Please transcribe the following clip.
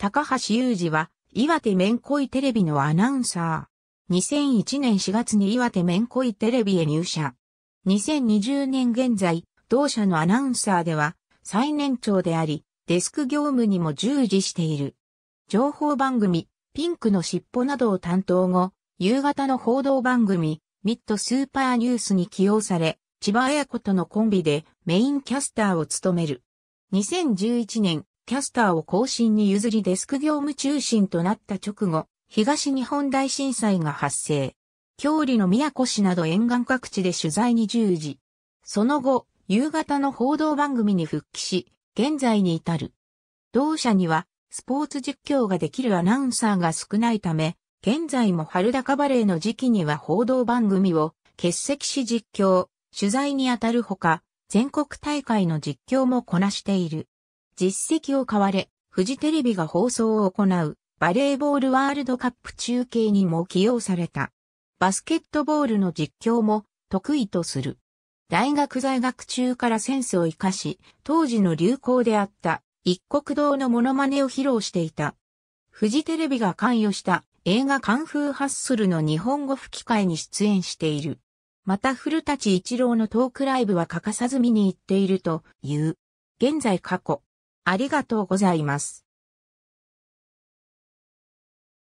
高橋裕二は、岩手めんこいテレビのアナウンサー。2001年4月に岩手めんこいテレビへ入社。2020年現在、同社のアナウンサーでは、最年長であり、デスク業務にも従事している。情報番組、ピンクの尻尾などを担当後、夕方の報道番組、ミッドスーパーニュースに起用され、千葉綾子とのコンビでメインキャスターを務める。2011年、キャスターを更新に譲りデスク業務中心となった直後、東日本大震災が発生。郷里の宮古市など沿岸各地で取材に従事。その後、夕方の報道番組に復帰し、現在に至る。同社には、スポーツ実況ができるアナウンサーが少ないため、現在も春高バレーの時期には報道番組を欠席し実況、取材に当たるほか、全国大会の実況もこなしている。実績を買われ、フジテレビが放送を行うバレーボールワールドカップ中継にも起用された。バスケットボールの実況も得意とする。大学在学中からセンスを活かし、当時の流行であった一国道のモノマネを披露していた。フジテレビが関与した映画カンフーハッスルの日本語吹き替えに出演している。また古立一郎のトークライブは欠かさず見に行っているという。現在過去、ありがとうございます。